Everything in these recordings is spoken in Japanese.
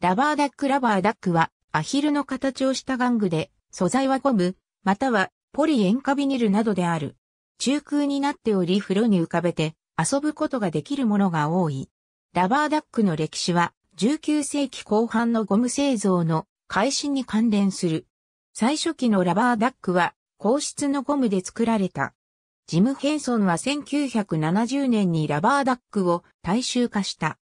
ラバーダックラバーダックはアヒルの形をした玩具で素材はゴムまたはポリ塩化ビニルなどである。中空になっており風呂に浮かべて遊ぶことができるものが多い。ラバーダックの歴史は19世紀後半のゴム製造の開始に関連する。最初期のラバーダックは硬質のゴムで作られた。ジム・ヘンソンは1970年にラバーダックを大衆化した。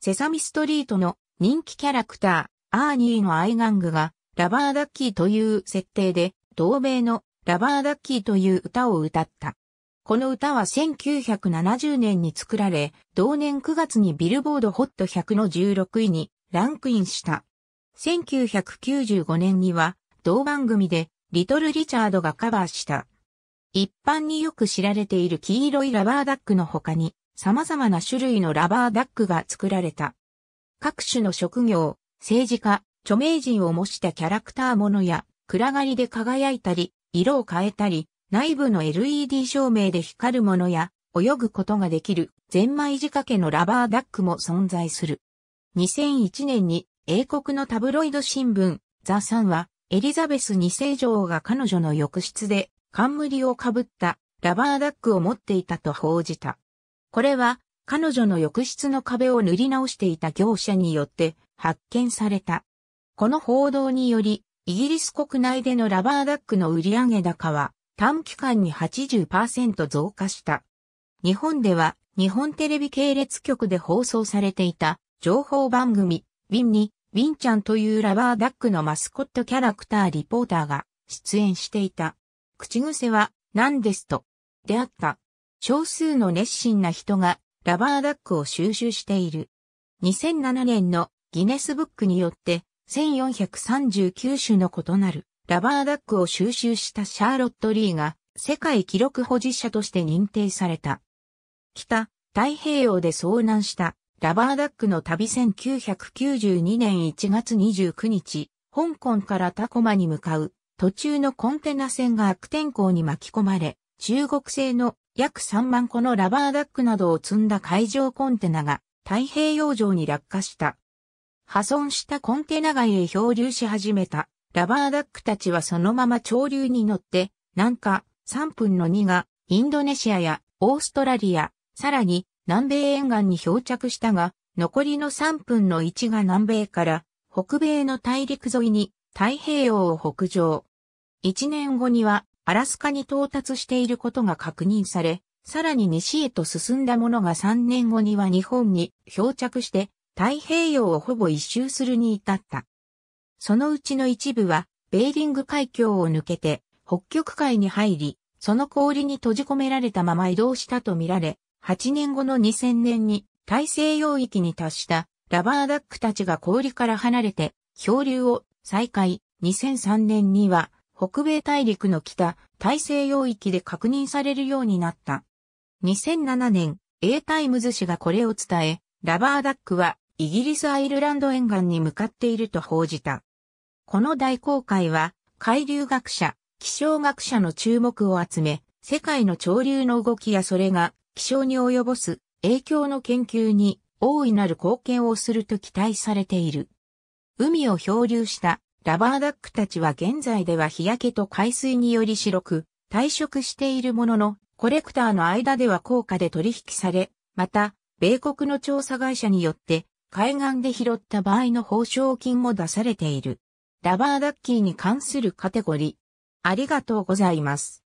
セサミストリートの人気キャラクター、アーニーの愛玩具が、ラバーダッキーという設定で、同名のラバーダッキーという歌を歌った。この歌は1970年に作られ、同年9月にビルボードホット100の16位にランクインした。1995年には、同番組で、リトル・リチャードがカバーした。一般によく知られている黄色いラバーダックの他に、様々な種類のラバーダックが作られた。各種の職業、政治家、著名人を模したキャラクターものや、暗がりで輝いたり、色を変えたり、内部の LED 照明で光るものや、泳ぐことができる、ゼンマイ仕掛けのラバーダックも存在する。2001年に、英国のタブロイド新聞、ザ・サンは、エリザベス2世女王が彼女の浴室で、冠をかぶった、ラバーダックを持っていたと報じた。これは、彼女の浴室の壁を塗り直していた業者によって発見された。この報道により、イギリス国内でのラバーダックの売上高は短期間に80%増加した。日本では日本テレビ系列局で放送されていた情報番組、ウィンに、ウィンちゃんというラバーダックのマスコットキャラクターリポーターが出演していた。口癖は、何ですと、であった。少数の熱心な人がラバーダックを収集している。2007年のギネスブックによって1439種の異なるラバーダックを収集したシャーロット・リーが世界記録保持者として認定された。北、太平洋で遭難したラバーダックの旅1992年1月29日、香港からタコマに向かう途中のコンテナ船が悪天候に巻き込まれ、中国製の約3万個のラバーダックなどを積んだ海上コンテナが太平洋上に落下した。破損したコンテナ街へ漂流し始めた。ラバーダックたちはそのまま潮流に乗って、なんか3分の2がインドネシアやオーストラリア、さらに南米沿岸に漂着したが、残りの3分の1が南米から北米の大陸沿いに太平洋を北上。1年後にはアラスカに到達していることが確認され、さらに西へと進んだものが3年後には日本に漂着して太平洋をほぼ一周するに至った。そのうちの一部はベーリング海峡を抜けて北極海に入り、その氷に閉じ込められたまま移動したとみられ、8年後の2000年に大西洋域に達したラバーダックたちが氷から離れて漂流を再開、2003年には北米大陸の北、大西洋域で確認されるようになった。2007年、A タイムズ氏がこれを伝え、ラバーダックはイギリス・アイルランド沿岸に向かっていると報じた。この大航海は、海流学者、気象学者の注目を集め、世界の潮流の動きやそれが気象に及ぼす影響の研究に大いなる貢献をすると期待されている。海を漂流したラバーダックたちは現在では日焼けと海水により白く、退色しているものの、コレクターの間では高価で取引され、また、米国の調査会社によって、海岸で拾った場合の報奨金も出されている。ラバーダッキーに関するカテゴリー。ありがとうございます。